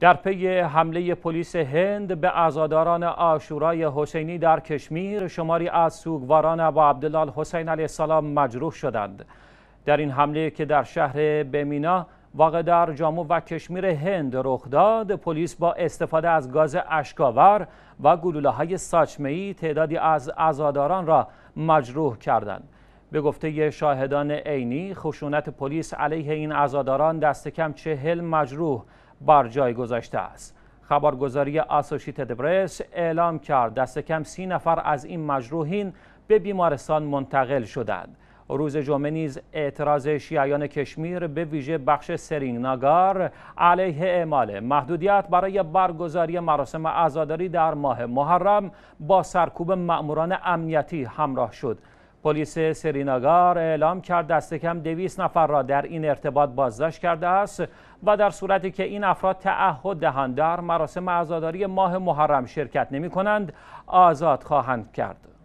در پی حمله پلیس هند به ازاداران آشورای حسینی در کشمیر شماری از سوگواران و عبدالله حسین علیه السلام مجروح شدند در این حمله که در شهر بمینا واقع در جامو و کشمیر هند رخ داد پلیس با استفاده از گاز اشکاور و گلوله های تعدادی از ازاداران را مجروح کردند به گفته شاهدان عینی خشونت پلیس علیه این عزاداران دست کم چهل مجروح بر جای گذاشته است خبرگزاری اسوشیتد پرس اعلام کرد دست کم سی نفر از این مجروحین به بیمارستان منتقل شدند روز جمعه نیز اعتراض شیعیان کشمیر به ویژه بخش نگار علیه اعمال محدودیت برای برگزاری مراسم عزاداری در ماه محرم با سرکوب ماموران امنیتی همراه شد پلیس سریناگار اعلام کرد دست کم دویست نفر را در این ارتباط بازداشت کرده است و در صورتی که این افراد تعهد دهند در مراسم عزاداری ماه محرم شرکت نمی کنند آزاد خواهند کرد.